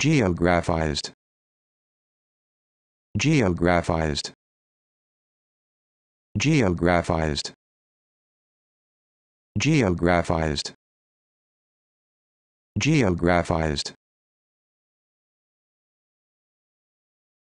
Geographized. Geographized. Geographized. Geographized. Geographized.